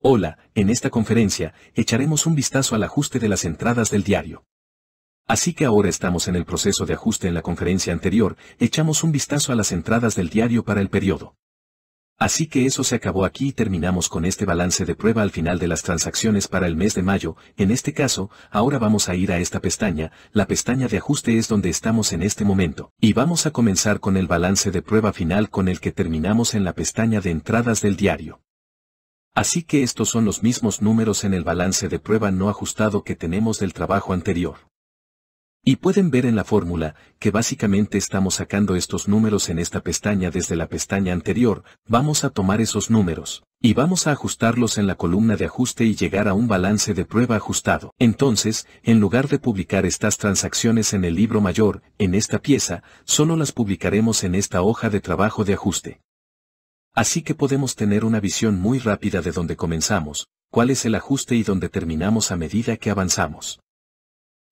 Hola, en esta conferencia, echaremos un vistazo al ajuste de las entradas del diario. Así que ahora estamos en el proceso de ajuste en la conferencia anterior, echamos un vistazo a las entradas del diario para el periodo. Así que eso se acabó aquí y terminamos con este balance de prueba al final de las transacciones para el mes de mayo, en este caso, ahora vamos a ir a esta pestaña, la pestaña de ajuste es donde estamos en este momento, y vamos a comenzar con el balance de prueba final con el que terminamos en la pestaña de entradas del diario. Así que estos son los mismos números en el balance de prueba no ajustado que tenemos del trabajo anterior. Y pueden ver en la fórmula, que básicamente estamos sacando estos números en esta pestaña desde la pestaña anterior, vamos a tomar esos números, y vamos a ajustarlos en la columna de ajuste y llegar a un balance de prueba ajustado. Entonces, en lugar de publicar estas transacciones en el libro mayor, en esta pieza, solo las publicaremos en esta hoja de trabajo de ajuste. Así que podemos tener una visión muy rápida de dónde comenzamos, cuál es el ajuste y dónde terminamos a medida que avanzamos.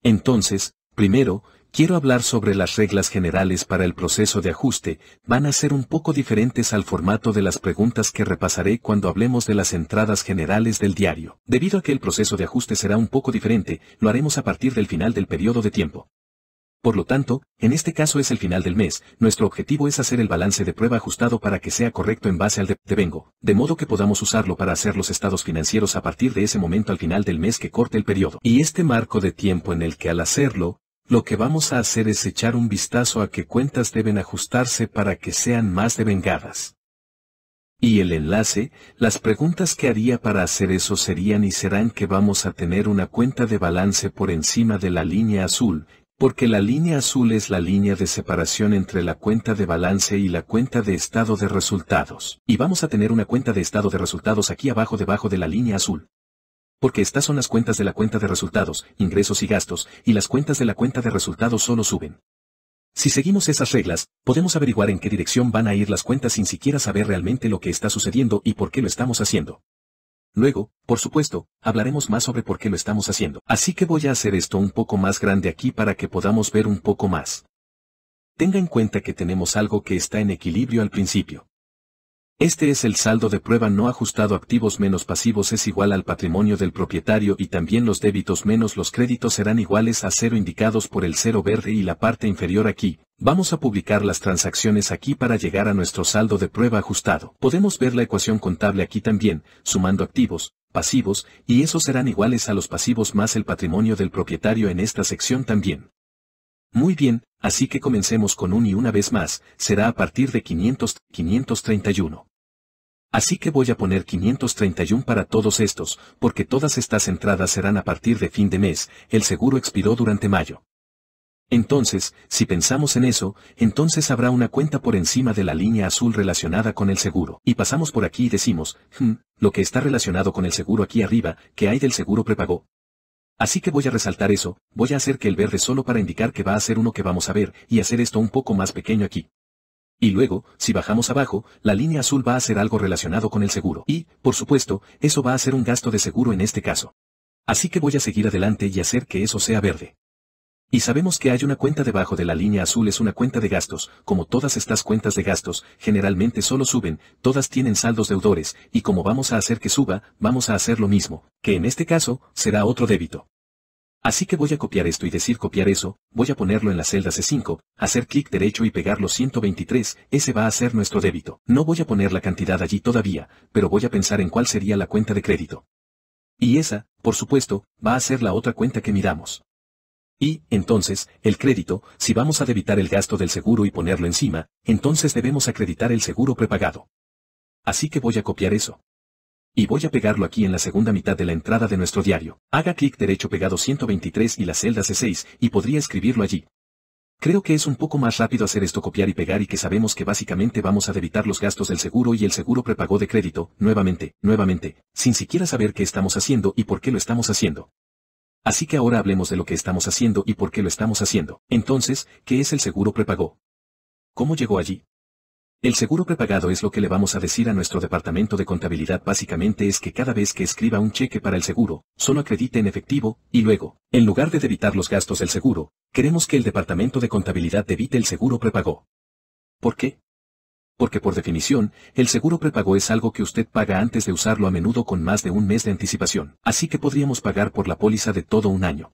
Entonces, primero, quiero hablar sobre las reglas generales para el proceso de ajuste, van a ser un poco diferentes al formato de las preguntas que repasaré cuando hablemos de las entradas generales del diario. Debido a que el proceso de ajuste será un poco diferente, lo haremos a partir del final del periodo de tiempo. Por lo tanto, en este caso es el final del mes, nuestro objetivo es hacer el balance de prueba ajustado para que sea correcto en base al devengo, de modo que podamos usarlo para hacer los estados financieros a partir de ese momento al final del mes que corte el periodo. Y este marco de tiempo en el que al hacerlo, lo que vamos a hacer es echar un vistazo a qué cuentas deben ajustarse para que sean más devengadas. Y el enlace, las preguntas que haría para hacer eso serían y serán que vamos a tener una cuenta de balance por encima de la línea azul, porque la línea azul es la línea de separación entre la cuenta de balance y la cuenta de estado de resultados. Y vamos a tener una cuenta de estado de resultados aquí abajo debajo de la línea azul. Porque estas son las cuentas de la cuenta de resultados, ingresos y gastos, y las cuentas de la cuenta de resultados solo suben. Si seguimos esas reglas, podemos averiguar en qué dirección van a ir las cuentas sin siquiera saber realmente lo que está sucediendo y por qué lo estamos haciendo. Luego, por supuesto, hablaremos más sobre por qué lo estamos haciendo. Así que voy a hacer esto un poco más grande aquí para que podamos ver un poco más. Tenga en cuenta que tenemos algo que está en equilibrio al principio. Este es el saldo de prueba no ajustado activos menos pasivos es igual al patrimonio del propietario y también los débitos menos los créditos serán iguales a cero indicados por el cero verde y la parte inferior aquí. Vamos a publicar las transacciones aquí para llegar a nuestro saldo de prueba ajustado. Podemos ver la ecuación contable aquí también, sumando activos, pasivos, y esos serán iguales a los pasivos más el patrimonio del propietario en esta sección también. Muy bien, así que comencemos con un y una vez más, será a partir de 500, 531. Así que voy a poner 531 para todos estos, porque todas estas entradas serán a partir de fin de mes, el seguro expiró durante mayo. Entonces, si pensamos en eso, entonces habrá una cuenta por encima de la línea azul relacionada con el seguro. Y pasamos por aquí y decimos, hmm, lo que está relacionado con el seguro aquí arriba, que hay del seguro prepagó? Así que voy a resaltar eso, voy a hacer que el verde solo para indicar que va a ser uno que vamos a ver, y hacer esto un poco más pequeño aquí. Y luego, si bajamos abajo, la línea azul va a ser algo relacionado con el seguro. Y, por supuesto, eso va a ser un gasto de seguro en este caso. Así que voy a seguir adelante y hacer que eso sea verde. Y sabemos que hay una cuenta debajo de la línea azul es una cuenta de gastos, como todas estas cuentas de gastos, generalmente solo suben, todas tienen saldos deudores, y como vamos a hacer que suba, vamos a hacer lo mismo, que en este caso, será otro débito. Así que voy a copiar esto y decir copiar eso, voy a ponerlo en la celda C5, hacer clic derecho y pegar los 123, ese va a ser nuestro débito. No voy a poner la cantidad allí todavía, pero voy a pensar en cuál sería la cuenta de crédito. Y esa, por supuesto, va a ser la otra cuenta que miramos. Y, entonces, el crédito, si vamos a debitar el gasto del seguro y ponerlo encima, entonces debemos acreditar el seguro prepagado. Así que voy a copiar eso. Y voy a pegarlo aquí en la segunda mitad de la entrada de nuestro diario. Haga clic derecho pegado 123 y la celda C6, y podría escribirlo allí. Creo que es un poco más rápido hacer esto copiar y pegar y que sabemos que básicamente vamos a debitar los gastos del seguro y el seguro prepagó de crédito, nuevamente, nuevamente, sin siquiera saber qué estamos haciendo y por qué lo estamos haciendo. Así que ahora hablemos de lo que estamos haciendo y por qué lo estamos haciendo. Entonces, ¿qué es el seguro prepagó? ¿Cómo llegó allí? El seguro prepagado es lo que le vamos a decir a nuestro departamento de contabilidad básicamente es que cada vez que escriba un cheque para el seguro, solo acredite en efectivo, y luego, en lugar de debitar los gastos del seguro, queremos que el departamento de contabilidad debite el seguro prepagó. ¿Por qué? porque por definición, el seguro prepago es algo que usted paga antes de usarlo a menudo con más de un mes de anticipación, así que podríamos pagar por la póliza de todo un año.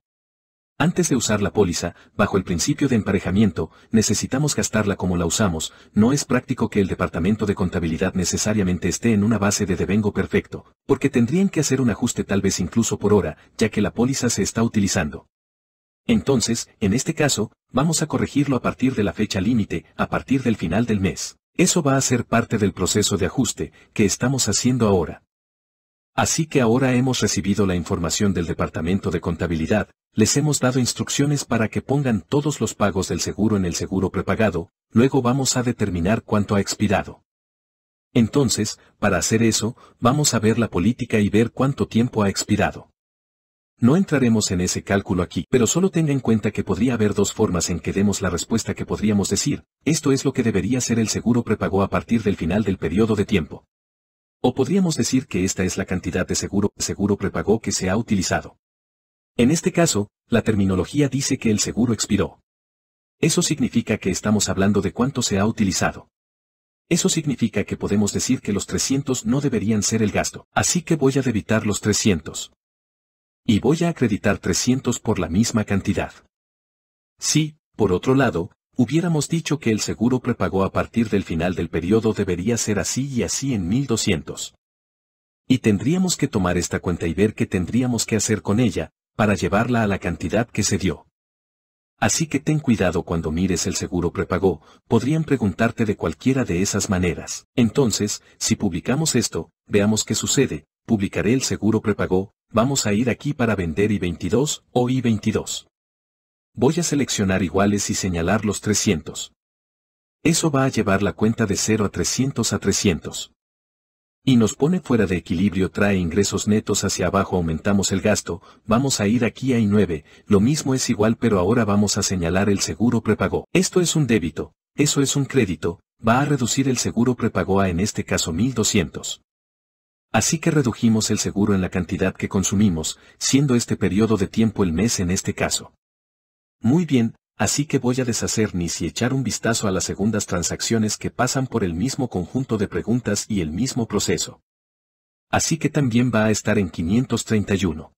Antes de usar la póliza, bajo el principio de emparejamiento, necesitamos gastarla como la usamos, no es práctico que el departamento de contabilidad necesariamente esté en una base de devengo perfecto, porque tendrían que hacer un ajuste tal vez incluso por hora, ya que la póliza se está utilizando. Entonces, en este caso, vamos a corregirlo a partir de la fecha límite, a partir del final del mes. Eso va a ser parte del proceso de ajuste que estamos haciendo ahora. Así que ahora hemos recibido la información del Departamento de Contabilidad, les hemos dado instrucciones para que pongan todos los pagos del seguro en el seguro prepagado, luego vamos a determinar cuánto ha expirado. Entonces, para hacer eso, vamos a ver la política y ver cuánto tiempo ha expirado. No entraremos en ese cálculo aquí, pero solo tenga en cuenta que podría haber dos formas en que demos la respuesta que podríamos decir, esto es lo que debería ser el seguro prepagó a partir del final del periodo de tiempo. O podríamos decir que esta es la cantidad de seguro, seguro prepagó que se ha utilizado. En este caso, la terminología dice que el seguro expiró. Eso significa que estamos hablando de cuánto se ha utilizado. Eso significa que podemos decir que los 300 no deberían ser el gasto, así que voy a debitar los 300. Y voy a acreditar 300 por la misma cantidad. Si, por otro lado, hubiéramos dicho que el seguro prepagó a partir del final del periodo debería ser así y así en 1200. Y tendríamos que tomar esta cuenta y ver qué tendríamos que hacer con ella, para llevarla a la cantidad que se dio. Así que ten cuidado cuando mires el seguro prepagó, podrían preguntarte de cualquiera de esas maneras. Entonces, si publicamos esto, veamos qué sucede, publicaré el seguro prepagó, vamos a ir aquí para vender I22 o I22. Voy a seleccionar iguales y señalar los 300. Eso va a llevar la cuenta de 0 a 300 a 300. Y nos pone fuera de equilibrio, trae ingresos netos hacia abajo, aumentamos el gasto, vamos a ir aquí a I9, lo mismo es igual pero ahora vamos a señalar el seguro prepago. Esto es un débito, eso es un crédito, va a reducir el seguro prepago a en este caso 1200. Así que redujimos el seguro en la cantidad que consumimos, siendo este periodo de tiempo el mes en este caso. Muy bien, así que voy a deshacer ni si echar un vistazo a las segundas transacciones que pasan por el mismo conjunto de preguntas y el mismo proceso. Así que también va a estar en 531.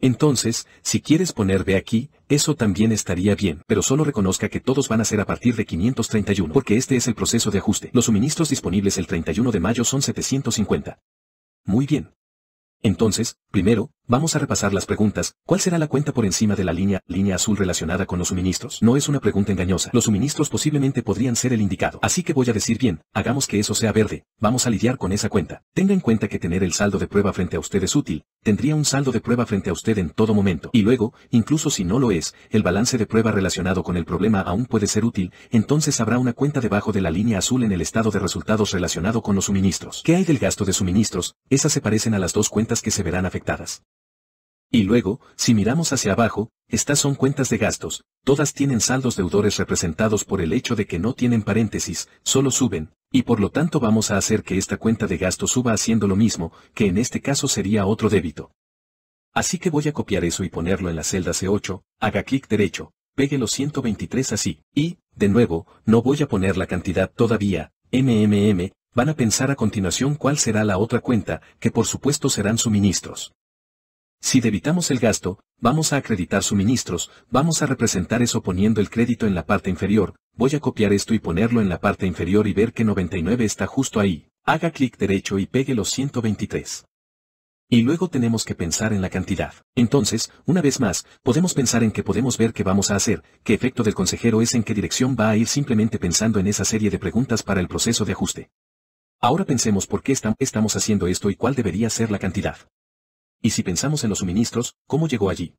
Entonces, si quieres poner B aquí, eso también estaría bien, pero solo reconozca que todos van a ser a partir de 531, porque este es el proceso de ajuste. Los suministros disponibles el 31 de mayo son 750. Muy bien. Entonces, primero, Vamos a repasar las preguntas. ¿Cuál será la cuenta por encima de la línea, línea azul relacionada con los suministros? No es una pregunta engañosa. Los suministros posiblemente podrían ser el indicado. Así que voy a decir bien, hagamos que eso sea verde. Vamos a lidiar con esa cuenta. Tenga en cuenta que tener el saldo de prueba frente a usted es útil. Tendría un saldo de prueba frente a usted en todo momento. Y luego, incluso si no lo es, el balance de prueba relacionado con el problema aún puede ser útil, entonces habrá una cuenta debajo de la línea azul en el estado de resultados relacionado con los suministros. ¿Qué hay del gasto de suministros? Esas se parecen a las dos cuentas que se verán afectadas. Y luego, si miramos hacia abajo, estas son cuentas de gastos, todas tienen saldos deudores representados por el hecho de que no tienen paréntesis, solo suben, y por lo tanto vamos a hacer que esta cuenta de gastos suba haciendo lo mismo, que en este caso sería otro débito. Así que voy a copiar eso y ponerlo en la celda C8, haga clic derecho, pegue los 123 así, y, de nuevo, no voy a poner la cantidad todavía, MMM, van a pensar a continuación cuál será la otra cuenta, que por supuesto serán suministros. Si debitamos el gasto, vamos a acreditar suministros, vamos a representar eso poniendo el crédito en la parte inferior, voy a copiar esto y ponerlo en la parte inferior y ver que 99 está justo ahí, haga clic derecho y pegue los 123. Y luego tenemos que pensar en la cantidad. Entonces, una vez más, podemos pensar en que podemos ver qué vamos a hacer, qué efecto del consejero es en qué dirección va a ir simplemente pensando en esa serie de preguntas para el proceso de ajuste. Ahora pensemos por qué estamos haciendo esto y cuál debería ser la cantidad. Y si pensamos en los suministros, ¿cómo llegó allí?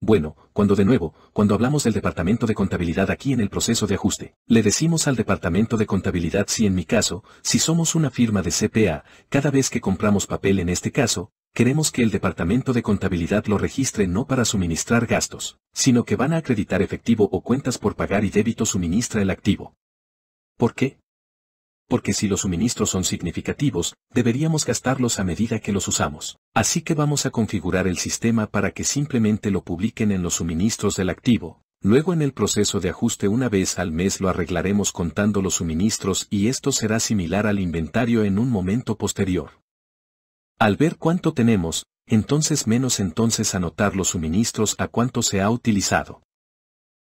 Bueno, cuando de nuevo, cuando hablamos del departamento de contabilidad aquí en el proceso de ajuste, le decimos al departamento de contabilidad si en mi caso, si somos una firma de CPA, cada vez que compramos papel en este caso, queremos que el departamento de contabilidad lo registre no para suministrar gastos, sino que van a acreditar efectivo o cuentas por pagar y débito suministra el activo. ¿Por qué? porque si los suministros son significativos, deberíamos gastarlos a medida que los usamos. Así que vamos a configurar el sistema para que simplemente lo publiquen en los suministros del activo. Luego en el proceso de ajuste una vez al mes lo arreglaremos contando los suministros y esto será similar al inventario en un momento posterior. Al ver cuánto tenemos, entonces menos entonces anotar los suministros a cuánto se ha utilizado.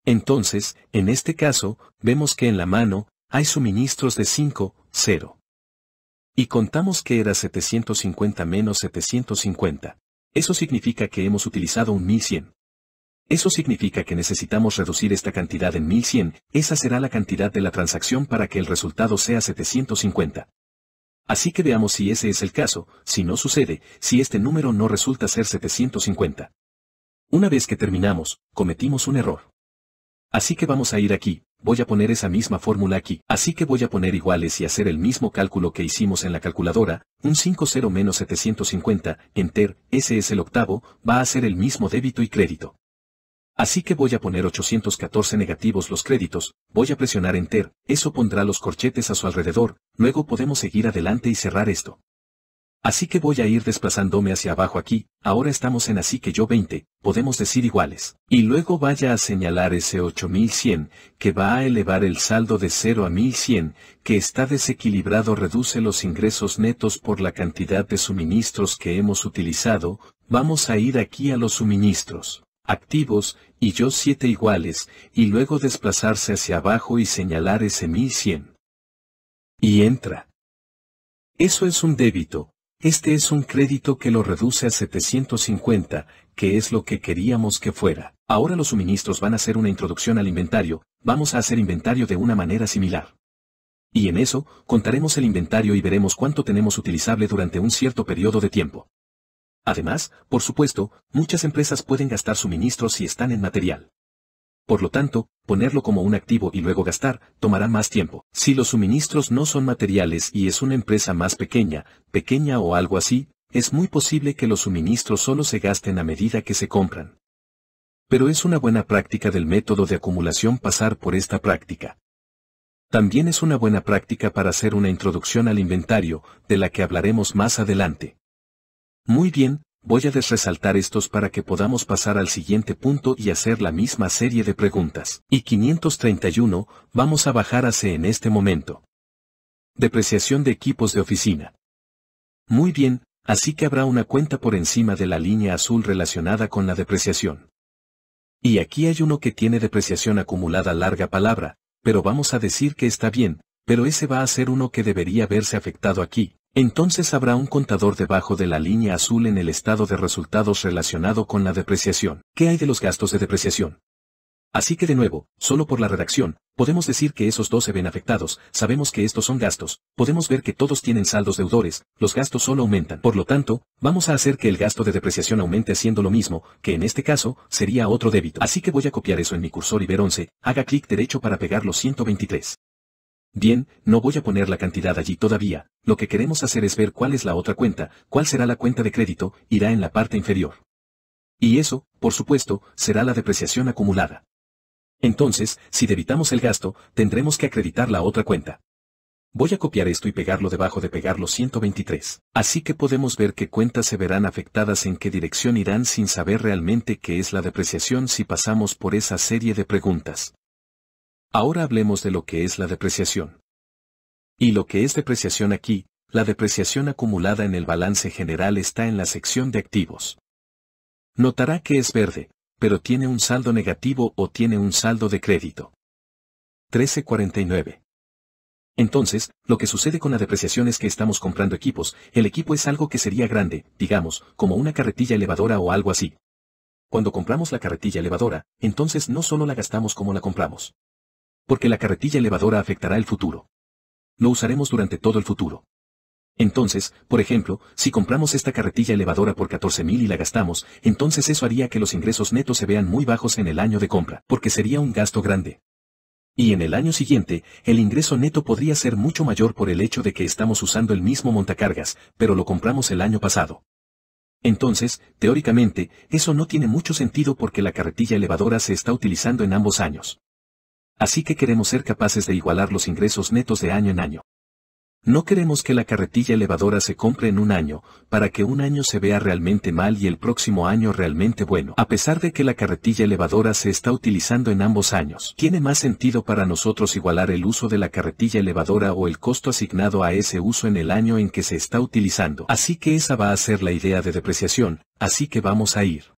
Entonces, en este caso, vemos que en la mano, hay suministros de 5, 0. Y contamos que era 750 menos 750. Eso significa que hemos utilizado un 1100. Eso significa que necesitamos reducir esta cantidad en 1100, esa será la cantidad de la transacción para que el resultado sea 750. Así que veamos si ese es el caso, si no sucede, si este número no resulta ser 750. Una vez que terminamos, cometimos un error. Así que vamos a ir aquí, voy a poner esa misma fórmula aquí. Así que voy a poner iguales y hacer el mismo cálculo que hicimos en la calculadora, un 50 menos 750, enter, ese es el octavo, va a ser el mismo débito y crédito. Así que voy a poner 814 negativos los créditos, voy a presionar enter, eso pondrá los corchetes a su alrededor, luego podemos seguir adelante y cerrar esto. Así que voy a ir desplazándome hacia abajo aquí, ahora estamos en así que yo 20, podemos decir iguales. Y luego vaya a señalar ese 8100, que va a elevar el saldo de 0 a 1100, que está desequilibrado reduce los ingresos netos por la cantidad de suministros que hemos utilizado, vamos a ir aquí a los suministros activos, y yo 7 iguales, y luego desplazarse hacia abajo y señalar ese 1100. Y entra. Eso es un débito, este es un crédito que lo reduce a 750, que es lo que queríamos que fuera. Ahora los suministros van a ser una introducción al inventario, vamos a hacer inventario de una manera similar. Y en eso, contaremos el inventario y veremos cuánto tenemos utilizable durante un cierto periodo de tiempo. Además, por supuesto, muchas empresas pueden gastar suministros si están en material. Por lo tanto, ponerlo como un activo y luego gastar, tomará más tiempo. Si los suministros no son materiales y es una empresa más pequeña, pequeña o algo así, es muy posible que los suministros solo se gasten a medida que se compran. Pero es una buena práctica del método de acumulación pasar por esta práctica. También es una buena práctica para hacer una introducción al inventario, de la que hablaremos más adelante. Muy bien, Voy a desresaltar estos para que podamos pasar al siguiente punto y hacer la misma serie de preguntas. Y 531, vamos a bajar a C en este momento. Depreciación de equipos de oficina. Muy bien, así que habrá una cuenta por encima de la línea azul relacionada con la depreciación. Y aquí hay uno que tiene depreciación acumulada larga palabra, pero vamos a decir que está bien, pero ese va a ser uno que debería haberse afectado aquí, entonces habrá un contador debajo de la línea azul en el estado de resultados relacionado con la depreciación. ¿Qué hay de los gastos de depreciación? Así que de nuevo, solo por la redacción, podemos decir que esos dos se ven afectados, sabemos que estos son gastos, podemos ver que todos tienen saldos deudores, los gastos solo aumentan. Por lo tanto, vamos a hacer que el gasto de depreciación aumente haciendo lo mismo, que en este caso, sería otro débito. Así que voy a copiar eso en mi cursor y ver 11, haga clic derecho para pegar los 123. Bien, no voy a poner la cantidad allí todavía, lo que queremos hacer es ver cuál es la otra cuenta, cuál será la cuenta de crédito, irá en la parte inferior. Y eso, por supuesto, será la depreciación acumulada. Entonces, si debitamos el gasto, tendremos que acreditar la otra cuenta. Voy a copiar esto y pegarlo debajo de pegarlo 123. Así que podemos ver qué cuentas se verán afectadas en qué dirección irán sin saber realmente qué es la depreciación si pasamos por esa serie de preguntas. Ahora hablemos de lo que es la depreciación. Y lo que es depreciación aquí, la depreciación acumulada en el balance general está en la sección de activos. Notará que es verde, pero tiene un saldo negativo o tiene un saldo de crédito. 1349. Entonces, lo que sucede con la depreciación es que estamos comprando equipos, el equipo es algo que sería grande, digamos, como una carretilla elevadora o algo así. Cuando compramos la carretilla elevadora, entonces no solo la gastamos como la compramos porque la carretilla elevadora afectará el futuro. Lo usaremos durante todo el futuro. Entonces, por ejemplo, si compramos esta carretilla elevadora por 14.000 y la gastamos, entonces eso haría que los ingresos netos se vean muy bajos en el año de compra, porque sería un gasto grande. Y en el año siguiente, el ingreso neto podría ser mucho mayor por el hecho de que estamos usando el mismo montacargas, pero lo compramos el año pasado. Entonces, teóricamente, eso no tiene mucho sentido porque la carretilla elevadora se está utilizando en ambos años. Así que queremos ser capaces de igualar los ingresos netos de año en año. No queremos que la carretilla elevadora se compre en un año, para que un año se vea realmente mal y el próximo año realmente bueno. A pesar de que la carretilla elevadora se está utilizando en ambos años, tiene más sentido para nosotros igualar el uso de la carretilla elevadora o el costo asignado a ese uso en el año en que se está utilizando. Así que esa va a ser la idea de depreciación, así que vamos a ir.